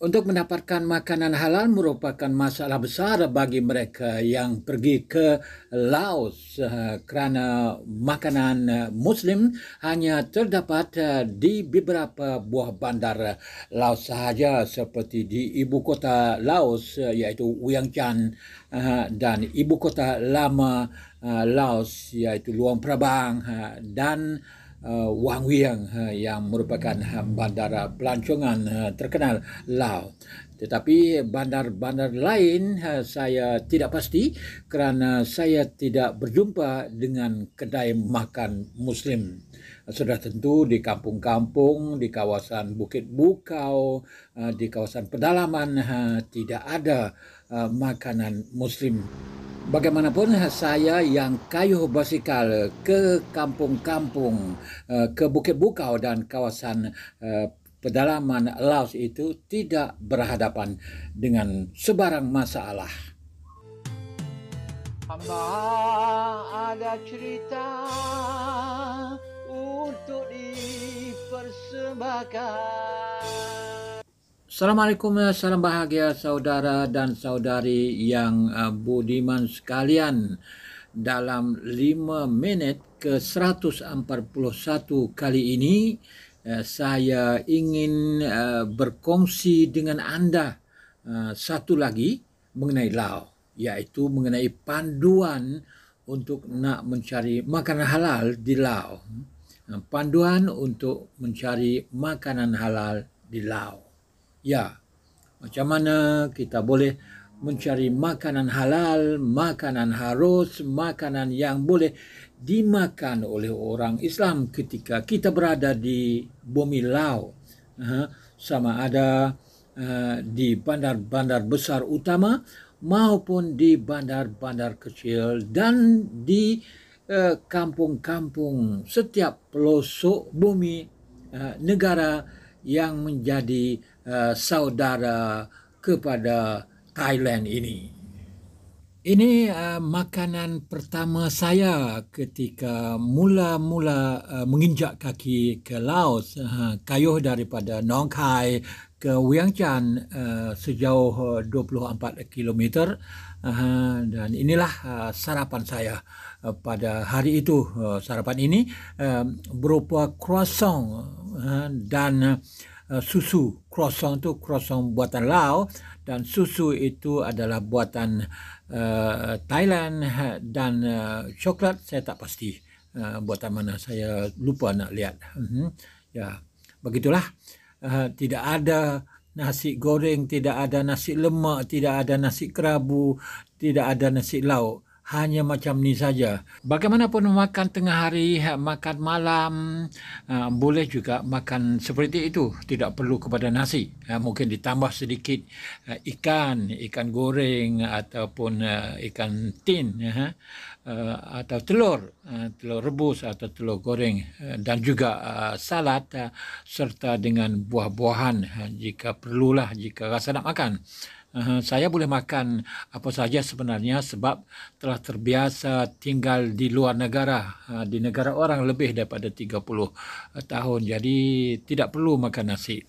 Untuk mendapatkan makanan halal merupakan masalah besar bagi mereka yang pergi ke Laos eh, kerana makanan eh, Muslim hanya terdapat eh, di beberapa buah bandar Laos sahaja seperti di ibu kota Laos iaitu Uyangchan dan ibu kota lama Laos iaitu Luang Prabang dan Laos uh, Wang Wiang uh, ha, yang merupakan uh, ha, bandar pelancongan uh, terkenal Lao. Tetapi bandar-bandar lain uh, saya tidak pasti kerana saya tidak berjumpa dengan kedai makan Muslim sudah tentu di kampung-kampung, di kawasan Bukit Bukau, eh, di kawasan pedalaman eh, tidak ada eh, makanan muslim. Bagaimanapun saya yang kayuh basikal ke kampung-kampung, ke Bukit Bukau dan kawasan pedalaman Laos itu tidak berhadapan dengan sebarang masalah. Hamba ada cerita untuk dipersembahkan. Assalamualaikum, ya, salam bahagia saudara dan saudari yang uh, budiman sekalian. Dalam 5 minit ke 141 kali ini, uh, saya ingin uh, berkongsi dengan anda uh, satu lagi mengenai lau iaitu mengenai panduan untuk nak mencari makanan halal di Laos panduan untuk mencari makanan halal di Laos. Ya, macam mana kita boleh mencari makanan halal, makanan harus, makanan yang boleh dimakan oleh orang Islam ketika kita berada di bumi Laos. Sama ada eh, di bandar-bandar besar utama maupun di bandar-bandar kecil dan di uh, kampung-kampung setiap pelosok bumi eh, negara yang menjadi eh, saudara kepada Thailand ini. Ini eh, makanan pertama saya ketika mula-mula menginjak kaki ke Laos, kayuh daripada Nong Khai ke Wiang Chan sejauh 24 km dan inilah sarapan saya. Eh, pada hari itu eh, sarapan ini eh, berupa croissant dan susu croissant tu croissant buatan Lao dan susu itu adalah buatan Thailand dan coklat saya tak pasti buatan mana saya lupa nak lihat mhm. ya begitulah tidak ada nasi goreng tidak ada nasi lemak tidak ada nasi kerabu tidak ada nasi lauk hanya macam ni saja. Bagaimanapun makan tengah hari, ha, makan malam, ha, boleh juga makan seperti itu. Tidak perlu kepada nasi. Ha, mungkin ditambah sedikit ikan, ikan goreng ataupun ikan tin atau telur, telur rebus atau telur goreng dan juga salad serta dengan buah-buahan jika perlulah jika rasa nak makan. Uh, saya boleh makan apa saja sebenarnya sebab telah terbiasa tinggal di luar negara uh, di negara orang lebih daripada 30 eh, tahun jadi tidak perlu makan nasi.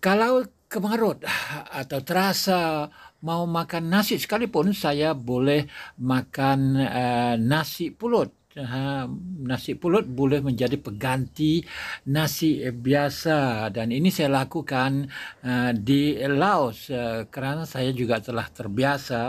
Kalau kemarut ah, atau terasa mau makan nasi sekalipun saya boleh makan uh, nasi pulut ha, nasi pulut boleh menjadi peganti nasi biasa dan ini saya lakukan uh, di Laos uh, kerana saya juga telah terbiasa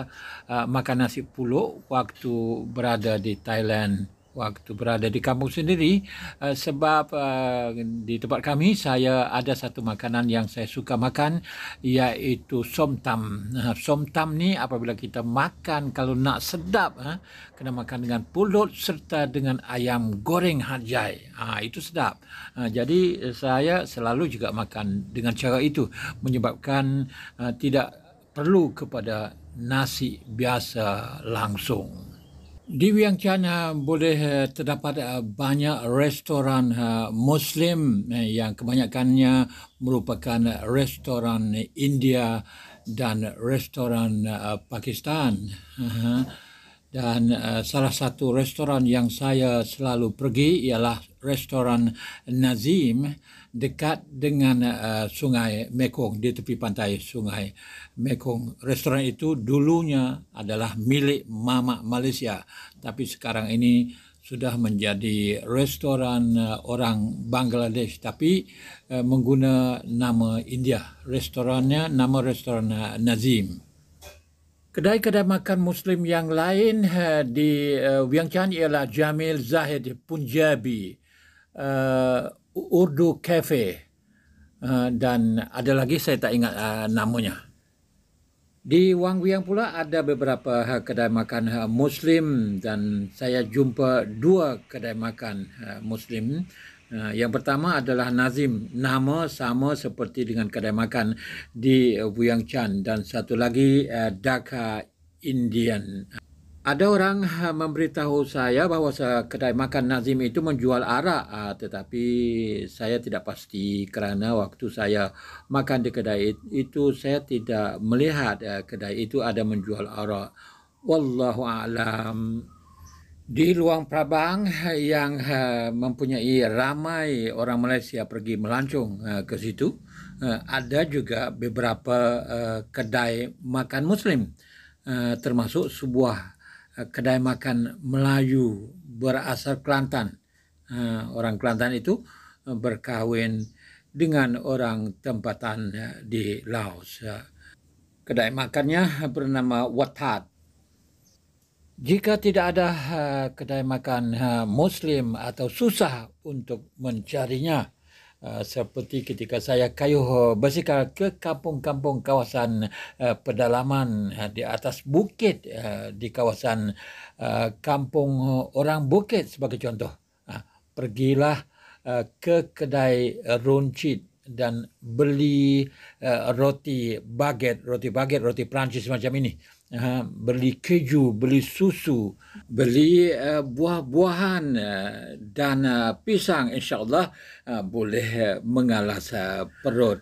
uh, makan nasi pulut waktu berada di Thailand waktu berada di kampung sendiri uh, sebab uh, di tempat kami saya ada satu makanan yang saya suka makan iaitu somtam. Uh, somtam ni apabila kita makan kalau nak sedap uh, kena makan dengan pulut serta dengan ayam goreng hajai. Ah uh, itu sedap. Uh, jadi saya selalu juga makan dengan cara itu menyebabkan uh, tidak perlu kepada nasi biasa langsung. Di Wiang Chan boleh eh, terdapat eh, banyak restoran eh, Muslim yang kebanyakannya merupakan restoran India dan restoran Pakistan. Dan salah satu restoran yang saya selalu pergi ialah restoran Nazim dekat dengan uh, sungai Mekong di tepi pantai sungai Mekong. Restoran itu dulunya adalah milik Mama Malaysia tapi sekarang ini sudah menjadi restoran uh, orang Bangladesh tapi uh, mengguna nama India. Restorannya nama restoran uh, Nazim. Kedai-kedai makan Muslim yang lain uh, di uh, Wiang Chan ialah Jamil Zahid Punjabi. Uh, Urdu Cafe uh, dan ada lagi saya tak ingat uh, namanya. Di Wang Wiang pula ada beberapa ha, kedai makan ha, Muslim dan saya jumpa dua kedai makan ha, Muslim. Yang pertama adalah Nazim, nama sama seperti dengan kedai makan di Wiang Chan dan satu lagi eh, Dhaka Indian ada orang eh, memberitahu saya bahawa kedai makan Nazim itu menjual arak ah, tetapi saya tidak pasti kerana waktu saya makan di kedai itu saya tidak melihat eh, kedai itu ada menjual arak wallahu alam di luang prabang eh, yang mempunyai ramai orang Malaysia pergi melancung ke situ ada juga beberapa kedai makan muslim termasuk sebuah Eh, kedai makan Melayu berasal Kelantan. Eh, orang Kelantan itu eh, berkahwin dengan orang tempatan di Laos. Kedai makannya bernama Watat. Jika tidak ada kedai makan Muslim atau susah untuk mencarinya, Uh, seperti ketika saya kayuh uh, bersihkan ke kampung-kampung kawasan uh, pedalaman uh, di atas bukit uh, di kawasan uh, kampung uh, orang bukit sebagai contoh. Uh, pergilah uh, ke kedai runcit dan beli uh, roti baget, roti baget, roti Perancis macam ini uh, beli keju, beli susu, beli uh, buah-buahan uh, dan uh, pisang insyaAllah uh, boleh uh, mengalas uh, perut.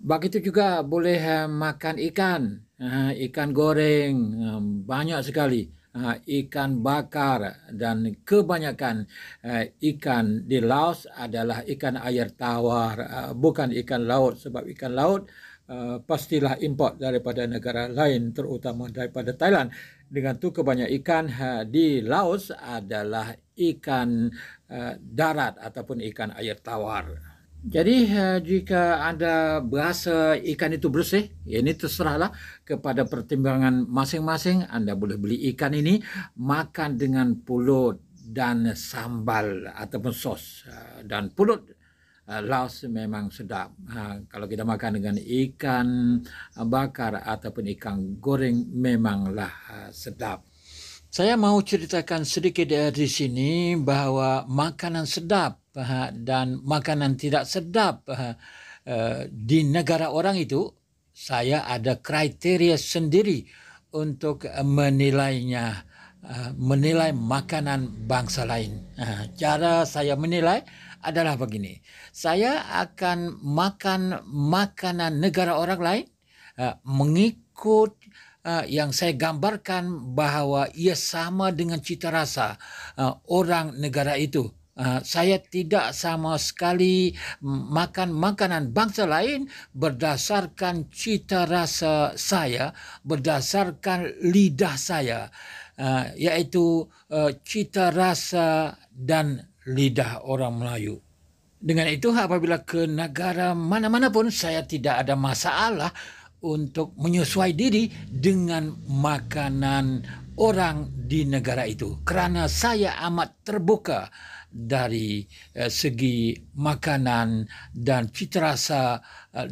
Begitu juga boleh uh, makan ikan, uh, ikan goreng, uh, banyak sekali. Uh, ikan bakar dan kebanyakan uh, ikan di Laos adalah ikan air tawar uh, bukan ikan laut sebab ikan laut uh, Eh, pastilah import daripada negara lain terutama daripada Thailand dengan tu kebanyak ikan ha, di Laos adalah ikan uh, darat ataupun ikan air tawar. Jadi jika anda berasa ikan itu bersih, ya ini terserahlah kepada pertimbangan masing-masing anda boleh beli ikan ini makan dengan pulut dan sambal ataupun sos dan pulut Ah, Laos memang sedap. Ah, kalau kita makan dengan ikan ah, bakar ataupun ikan goreng memanglah sedap. Saya mau ceritakan sedikit di sini bahawa makanan sedap dan makanan tidak sedap eh, di negara orang itu saya ada kriteria sendiri untuk eh, menilainya. Ah, menilai makanan bangsa lain. Ah, cara saya menilai adalah begini. Saya akan makan makanan negara orang lain ah, mengikut yang saya gambarkan bahawa ia sama dengan cita rasa orang negara itu. Ah, saya tidak sama sekali makan makanan bangsa lain berdasarkan cita rasa saya, berdasarkan lidah saya, uh, iaitu eh, cita rasa dan lidah orang Melayu. Dengan itu, apabila ke negara mana-mana pun saya tidak ada masalah uh, untuk menyesuaikan diri dengan makanan orang di negara itu karena saya amat terbuka dari eh, segi makanan dan cita eh,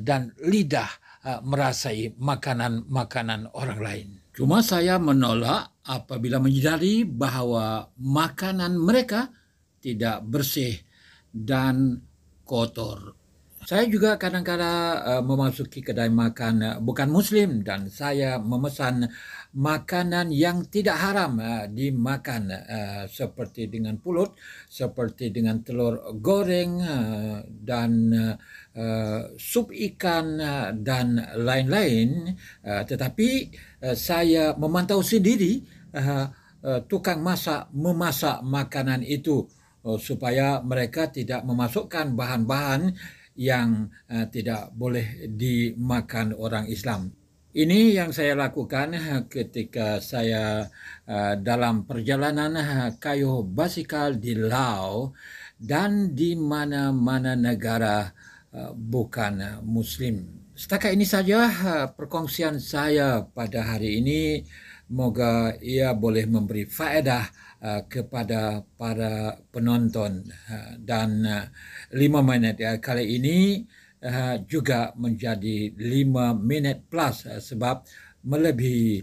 dan lidah eh, merasai makanan-makanan orang lain. Cuma saya menolak apabila menyadari bahwa makanan mereka tidak bersih dan kotor. Saya juga kadang-kadang uh, eh, memasuki kedai makan uh, bukan muslim dan saya memesan makanan yang tidak haram uh, dimakan uh, seperti dengan pulut, seperti dengan telur goreng uh, dan uh, sup ikan uh, dan lain-lain uh, tetapi uh, saya memantau sendiri uh, tukang masak memasak makanan itu supaya mereka tidak memasukkan bahan-bahan yang uh, tidak boleh dimakan orang Islam. Ini yang saya lakukan eh, ketika saya uh, dalam perjalanan kayu basikal di Lao dan di mana-mana negara uh, bukan Muslim. Setakat ini saja uh, perkongsian saya pada hari ini. Moga ia boleh memberi faedah. Uh, kepada para penonton uh, dan uh, lima minit ya kali ini juga menjadi lima minit plus sebab melebihi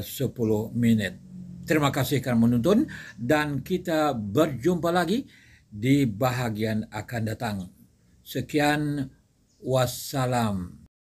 sepuluh minit. Terima kasih kerana menonton dan kita berjumpa lagi di bahagian akan datang. Sekian, wassalam.